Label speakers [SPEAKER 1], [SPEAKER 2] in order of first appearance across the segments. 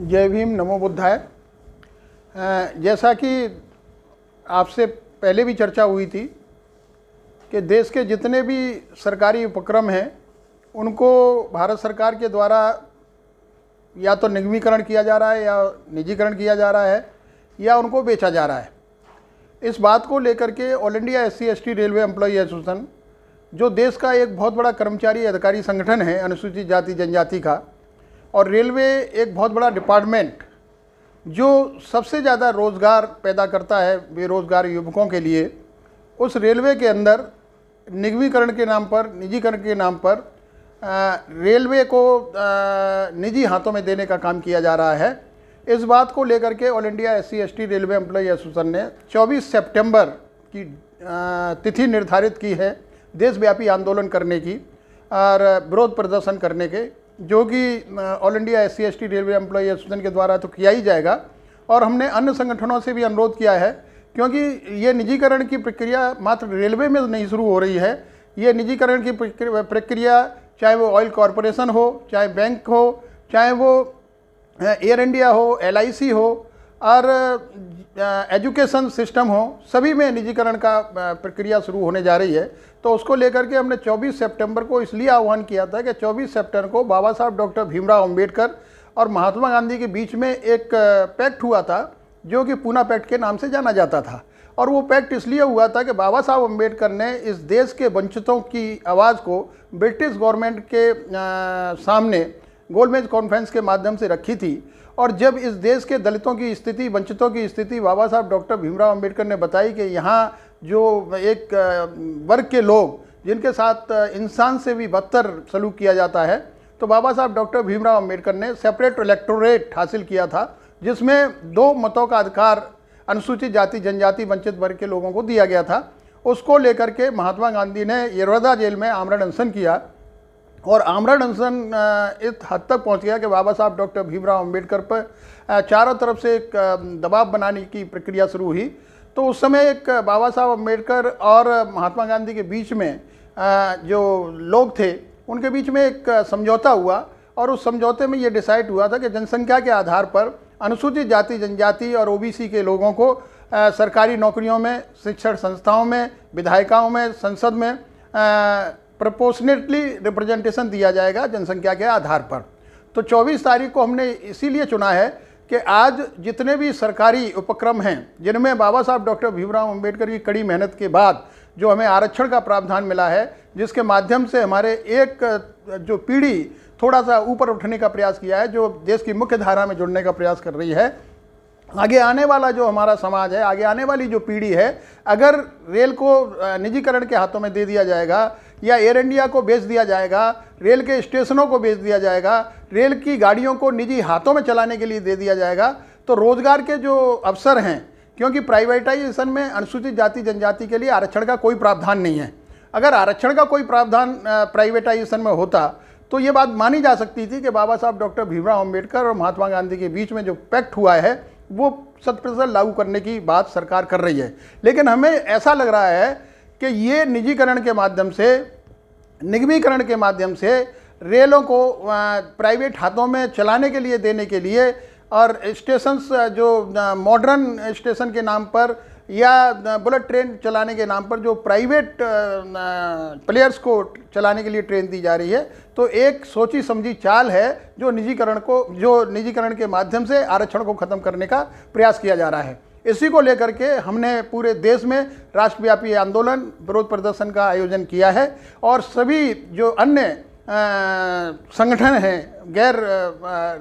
[SPEAKER 1] जय भीम नमो बुद्धाय जैसा कि आपसे पहले भी चर्चा हुई थी कि देश के जितने भी सरकारी उपक्रम हैं उनको भारत सरकार के द्वारा या तो निगमीकरण किया जा रहा है या निजीकरण किया जा रहा है या उनको बेचा जा रहा है इस बात को लेकर के all India S C railway employee association जो देश का एक बहुत बड़ा कर्मचारी अधिकारी संगठन है अनुसूचित जाति जनजाति का और रेलवे एक बहुत बड़ा डिपार्टमेंट जो सबसे ज़्यादा रोज़गार पैदा करता है बेरोज़गार युवकों के लिए उस रेलवे के अंदर निगमीकरण के नाम पर निजीकरण के नाम पर रेलवे को निजी हाथों में देने का काम किया जा रहा है इस बात को लेकर के all India S C railway employ association ने 24 सितंबर की तिथि निर्धारित की है देशव्यापी आंदोलन करने की और विरोध प्रदर्शन करने के जो कि all India S C railway employ association के द्वारा तो किया ही जाएगा और हमने अन्य संगठनों से भी अनुरोध किया है क्योंकि ये निजीकरण की प्रक्रिया मात्र रेलवे में नहीं शुरू हो रही है ये निजीकरण की प्रक्रिया चाहे वो ऑयल कॉरपोरेशन हो चाहे बैंक हो चाहे वो एयर इंडिया हो एल हो और एजुकेशन सिस्टम हो सभी में निजीकरण का प्रक्रिया शुरू होने जा रही है तो उसको लेकर के हमने 24 सितंबर को इसलिए आह्वान किया था कि 24 सितंबर को बाबा साहब डॉक्टर भीमराव अंबेडकर और महात्मा गांधी के बीच में एक पैक्ट हुआ था जो कि पूना पैक्ट के नाम से जाना जाता था और वो पैक्ट इसलिए हुआ था कि बाबा साहब अम्बेडकर ने इस देश के वंचितों की आवाज़ को ब्रिटिश गवर्नमेंट के सामने गोलमेज कॉन्फ्रेंस के माध्यम से रखी थी और जब इस देश के दलितों की स्थिति वंचितों की स्थिति बाबा साहब डॉक्टर भीमराव अंबेडकर ने बताई कि यहाँ जो एक वर्ग के लोग जिनके साथ इंसान से भी बदतर सलूक किया जाता है तो बाबा साहब डॉक्टर भीमराव अम्बेडकर ने सेपरेट इलेक्टोरेट हासिल किया था जिसमें दो मतों का अधिकार अनुसूचित जाति जनजाति वंचित वर्ग के लोगों को दिया गया था उसको लेकर के महात्मा गांधी ने यरोदा जेल में आमरण अनशन किया और आमरा डनसन इस हद तक पहुंच गया कि बाबा साहब डॉक्टर भीमराव अंबेडकर पर चारों तरफ से एक दबाव बनाने की प्रक्रिया शुरू हुई तो उस समय एक बाबा साहब अम्बेडकर और महात्मा गांधी के बीच में जो लोग थे उनके बीच में एक समझौता हुआ और उस समझौते में ये डिसाइड हुआ था कि जनसंख्या के आधार पर अनुसूचित जाति जनजाति और ओबीसी के लोगों को सरकारी नौकरियों में शिक्षण संस्थाओं में विधायिकाओं में संसद में प्रपोर्शनेटली रिप्रेजेंटेशन दिया जाएगा जनसंख्या के आधार पर तो 24 तारीख को हमने इसीलिए चुना है कि आज जितने भी सरकारी उपक्रम हैं जिनमें बाबा साहब डॉक्टर भीमराव अम्बेडकर की कड़ी मेहनत के बाद जो हमें आरक्षण का प्रावधान मिला है जिसके माध्यम से हमारे एक जो पीढ़ी थोड़ा सा ऊपर उठने का प्रयास किया है जो देश की मुख्य धारा में जुड़ने का प्रयास कर रही है आगे आने वाला जो हमारा समाज है आगे आने वाली जो पीढ़ी है अगर रेल को निजीकरण के हाथों में दे दिया जाएगा या एयर इंडिया को बेच दिया जाएगा रेल के स्टेशनों को बेच दिया जाएगा रेल की गाड़ियों को निजी हाथों में चलाने के लिए दे दिया जाएगा तो रोज़गार के जो अवसर हैं क्योंकि प्राइवेटाइजेशन में अनुसूचित जाति जनजाति के लिए आरक्षण का कोई प्रावधान नहीं है अगर आरक्षण का कोई प्रावधान प्राइवेटाइजेशन में होता तो ये बात मानी जा सकती थी कि बाबा साहब डॉक्टर भीमराव अम्बेडकर और महात्मा गांधी के बीच में जो पैक्ट हुआ है वो शत प्रतिशत लागू करने की बात सरकार कर रही है लेकिन हमें ऐसा लग रहा है कि ये निजीकरण के माध्यम से निगमीकरण के माध्यम से रेलों को प्राइवेट हाथों में चलाने के लिए देने के लिए और स्टेशंस जो मॉडर्न स्टेशन के नाम पर या बुलेट ट्रेन चलाने के नाम पर जो प्राइवेट प्लेयर्स को चलाने के लिए ट्रेन दी जा रही है तो एक सोची समझी चाल है जो निजीकरण को जो निजीकरण के माध्यम से आरक्षण को ख़त्म करने का प्रयास किया जा रहा है इसी को लेकर के हमने पूरे देश में राष्ट्रव्यापी आंदोलन विरोध प्रदर्शन का आयोजन किया है और सभी जो अन्य संगठन हैं गैर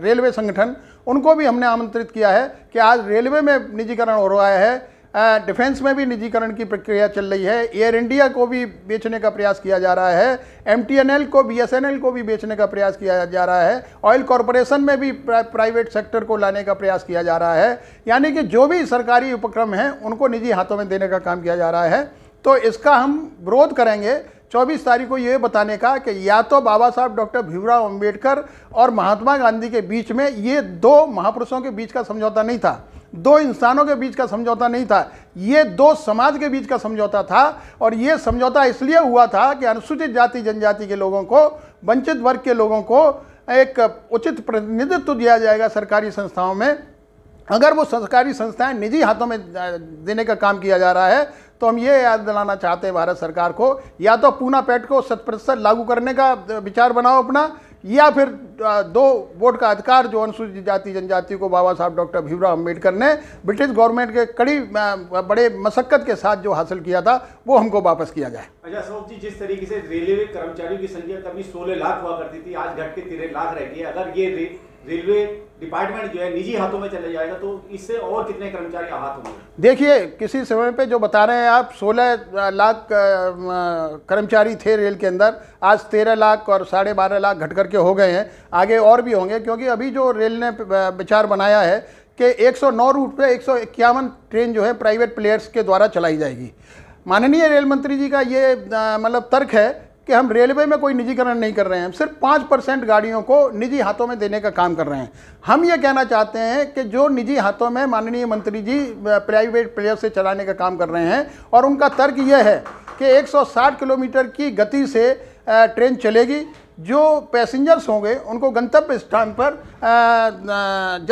[SPEAKER 1] रेलवे संगठन उनको भी हमने आमंत्रित किया है कि आज रेलवे में निजीकरण हो रहा है डिफेंस में भी निजीकरण की प्रक्रिया चल रही है एयर इंडिया को भी बेचने का प्रयास किया जा रहा है एम को बी को भी बेचने का प्रयास किया जा रहा है ऑयल कॉरपोरेशन में भी प्राइवेट सेक्टर को लाने का प्रयास किया जा रहा है यानी कि जो भी सरकारी उपक्रम हैं उनको निजी हाथों में देने का काम किया जा रहा है तो इसका हम विरोध करेंगे 24 तारीख को ये बताने का कि या तो बाबा साहब डॉक्टर भीमराव अंबेडकर और महात्मा गांधी के बीच में ये दो महापुरुषों के बीच का समझौता नहीं था दो इंसानों के बीच का समझौता नहीं था ये दो समाज के बीच का समझौता था और ये समझौता इसलिए हुआ था कि अनुसूचित जाति जनजाति के लोगों को वंचित वर्ग के लोगों को एक उचित प्रतिनिधित्व दिया जाएगा सरकारी संस्थाओं में अगर वो सरकारी संस्थाएं निजी हाथों में देने का काम किया जा रहा है तो हम ये याद दिलाना चाहते हैं भारत सरकार को या तो पूना पैट को शत प्रतिशत लागू करने का विचार बनाओ अपना या फिर दो वोट का अधिकार जो अनुसूचित जाति जनजाति को बाबा साहब डॉक्टर भीमराव अम्बेडकर ने ब्रिटिश गवर्नमेंट के कड़ी बड़े मशक्क़त के साथ जो हासिल किया था वो हमको वापस किया जाए अच्छा अशोक जी जिस तरीके से रेलवे कर्मचारियों की संख्या कभी सोलह लाख हुआ करती थी आज घट के तेरह लाख रह गई अगर ये रेलवे डिपार्टमेंट जो है निजी हाथों में चले जाएगा तो इससे और कितने कर्मचारी आहत होंगे देखिए किसी समय पे जो बता रहे हैं आप 16 लाख कर्मचारी थे रेल के अंदर आज 13 लाख और साढ़े बारह लाख घट करके हो गए हैं आगे और भी होंगे क्योंकि अभी जो रेल ने विचार बनाया है कि 109 रूट पे एक ट्रेन जो है प्राइवेट प्लेयर्स के द्वारा चलाई जाएगी माननीय रेल मंत्री जी का ये मतलब तर्क है कि हम रेलवे में कोई निजीकरण नहीं कर रहे हैं सिर्फ पाँच परसेंट गाड़ियों को निजी हाथों में देने का काम कर रहे हैं हम ये कहना चाहते हैं कि जो निजी हाथों में माननीय मंत्री जी प्राइवेट प्लेयर से चलाने का काम कर रहे हैं और उनका तर्क यह है कि 160 किलोमीटर की गति से ट्रेन चलेगी जो पैसेंजर्स होंगे उनको गंतव्य स्थान पर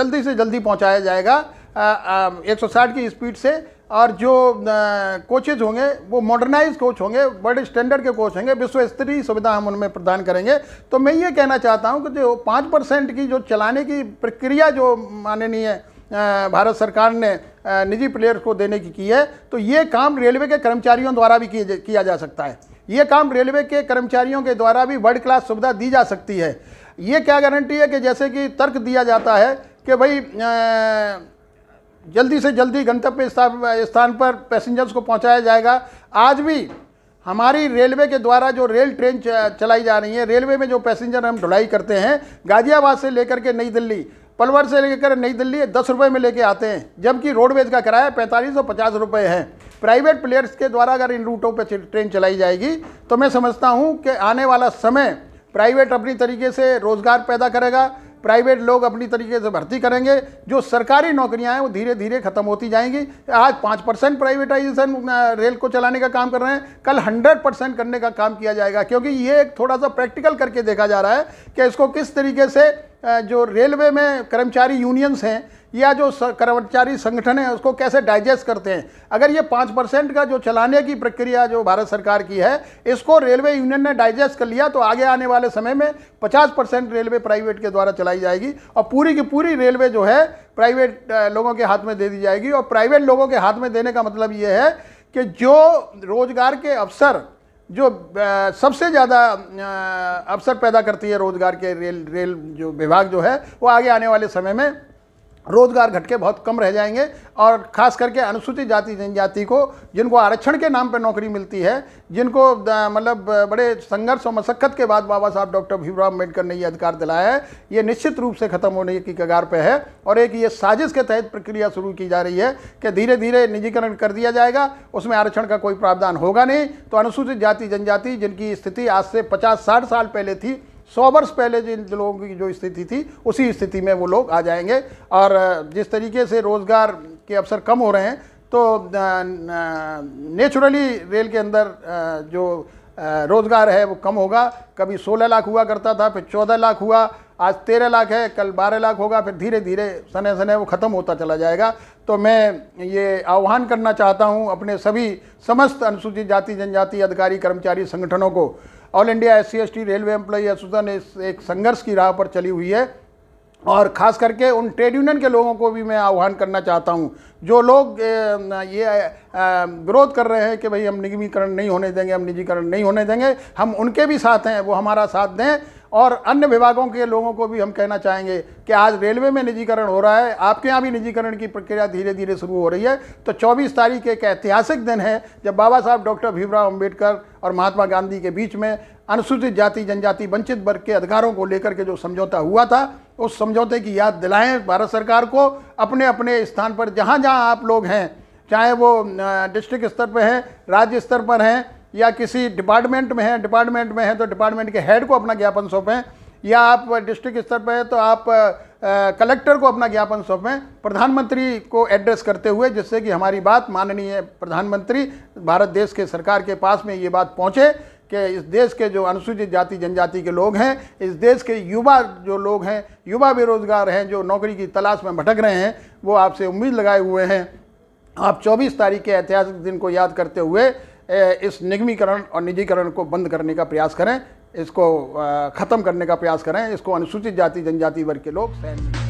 [SPEAKER 1] जल्दी से जल्दी पहुँचाया जाएगा साठ की स्पीड से और जो कोचेज होंगे वो मॉडर्नाइज कोच होंगे बड़े स्टैंडर्ड के कोच होंगे विश्व स्तरीय सुविधा हम उनमें प्रदान करेंगे तो मैं ये कहना चाहता हूँ कि जो पाँच परसेंट की जो चलाने की प्रक्रिया जो माननीय भारत सरकार ने निजी प्लेयर्स को देने की की है तो ये काम रेलवे के कर्मचारियों द्वारा भी किया जा सकता है ये काम रेलवे के कर्मचारियों के द्वारा भी वर्ल्ड क्लास सुविधा दी जा सकती है ये क्या गारंटी है कि जैसे कि तर्क दिया जाता है कि भाई जल्दी से जल्दी गंतव्य स्थान पर पैसेंजर्स को पहुंचाया जाएगा आज भी हमारी रेलवे के द्वारा जो रेल ट्रेन चलाई जा रही है रेलवे में जो पैसेंजर हम ढुलाई करते हैं गाजियाबाद से लेकर के नई दिल्ली पलवर से लेकर नई दिल्ली दस रुपये में लेके आते हैं जबकि रोडवेज का किराया पैंतालीस और पचास रुपये है प्राइवेट प्लेयर्स के द्वारा अगर इन रूटों पर ट्रेन चलाई जाएगी तो मैं समझता हूँ कि आने वाला समय प्राइवेट अपनी तरीके से रोज़गार पैदा करेगा प्राइवेट लोग अपनी तरीके से भर्ती करेंगे जो सरकारी नौकरियां हैं वो धीरे धीरे खत्म होती जाएंगी आज पाँच परसेंट प्राइवेटाइजेशन रेल को चलाने का काम कर रहे हैं कल हंड्रेड परसेंट करने का काम किया जाएगा क्योंकि ये एक थोड़ा सा प्रैक्टिकल करके देखा जा रहा है कि इसको किस तरीके से जो रेलवे में कर्मचारी यूनियंस हैं या जो कर्मचारी संगठन है उसको कैसे डाइजेस्ट करते हैं अगर ये पाँच परसेंट का जो चलाने की प्रक्रिया जो भारत सरकार की है इसको रेलवे यूनियन ने डाइजेस्ट कर लिया तो आगे आने वाले समय में पचास परसेंट रेलवे प्राइवेट के द्वारा चलाई जाएगी और पूरी की पूरी रेलवे जो है प्राइवेट लोगों के हाथ में दे दी जाएगी और प्राइवेट लोगों के हाथ में देने का मतलब ये है कि जो रोजगार के अवसर जो सबसे ज़्यादा अवसर पैदा करती है रोजगार के रेल रेल जो विभाग जो है वो आगे आने वाले समय में रोजगार घटके बहुत कम रह जाएंगे और खास करके अनुसूचित जाति जनजाति को जिनको आरक्षण के नाम पर नौकरी मिलती है जिनको मतलब बड़े संघर्ष और मशक्क़त के बाद बाबा साहब डॉक्टर भीमराव अम्बेडकर ने ये अधिकार दिलाया है ये निश्चित रूप से ख़त्म होने की कगार पर है और एक ये साजिश के तहत प्रक्रिया शुरू की जा रही है कि धीरे धीरे निजीकरण कर दिया जाएगा उसमें आरक्षण का कोई प्रावधान होगा नहीं तो अनुसूचित जाति जनजाति जिनकी स्थिति आज से पचास साठ साल पहले थी सौ वर्ष पहले जिन लोगों की जो स्थिति थी उसी स्थिति में वो लोग आ जाएंगे और जिस तरीके से रोज़गार के अवसर कम हो रहे हैं तो नेचुरली रेल के अंदर जो रोज़गार है वो कम होगा कभी 16 लाख हुआ करता था फिर 14 लाख हुआ आज 13 लाख है कल 12 लाख होगा फिर धीरे धीरे सने सने वो ख़त्म होता चला जाएगा तो मैं ये आह्वान करना चाहता हूँ अपने सभी समस्त अनुसूचित जाति जनजाति अधिकारी कर्मचारी संगठनों को all India S C railway employee association एक संघर्ष की राह पर चली हुई है और ख़ास करके उन ट्रेड यूनियन के लोगों को भी मैं आह्वान करना चाहता हूं जो लोग ये विरोध कर रहे हैं कि भाई हम निगमीकरण नहीं होने देंगे हम निजीकरण नहीं होने देंगे हम उनके भी साथ हैं वो हमारा साथ दें और अन्य विभागों के लोगों को भी हम कहना चाहेंगे कि आज रेलवे में निजीकरण हो रहा है आपके यहाँ भी निजीकरण की प्रक्रिया धीरे धीरे शुरू हो रही है तो चौबीस तारीख एक ऐतिहासिक दिन है जब बाबा साहब डॉक्टर भीमराव अम्बेडकर और महात्मा गांधी के बीच में अनुसूचित जाति जनजाति वंचित वर्ग के अधिकारों को लेकर के जो समझौता हुआ था उस समझौते की याद दिलाएं भारत सरकार को अपने अपने स्थान पर जहाँ जहाँ आप लोग हैं चाहे वो डिस्ट्रिक्ट स्तर पर हैं राज्य स्तर पर हैं या किसी डिपार्टमेंट में है डिपार्टमेंट में है तो डिपार्टमेंट के हेड को अपना ज्ञापन सौंपें या आप डिस्ट्रिक्ट स्तर पर हैं तो आप कलेक्टर को अपना ज्ञापन सौंपें प्रधानमंत्री को एड्रेस करते हुए जिससे कि हमारी बात माननीय प्रधानमंत्री भारत देश के सरकार के पास में ये बात पहुँचे कि इस देश के जो अनुसूचित जाति जनजाति के लोग हैं इस देश के युवा जो लोग हैं युवा बेरोजगार हैं जो नौकरी की तलाश में भटक रहे हैं वो आपसे उम्मीद लगाए हुए हैं आप 24 तारीख के ऐतिहासिक दिन को याद करते हुए इस निगमीकरण और निजीकरण को बंद करने का प्रयास करें इसको ख़त्म करने का प्रयास करें इसको अनुसूचित जाति जनजाति वर्ग के लोग सहन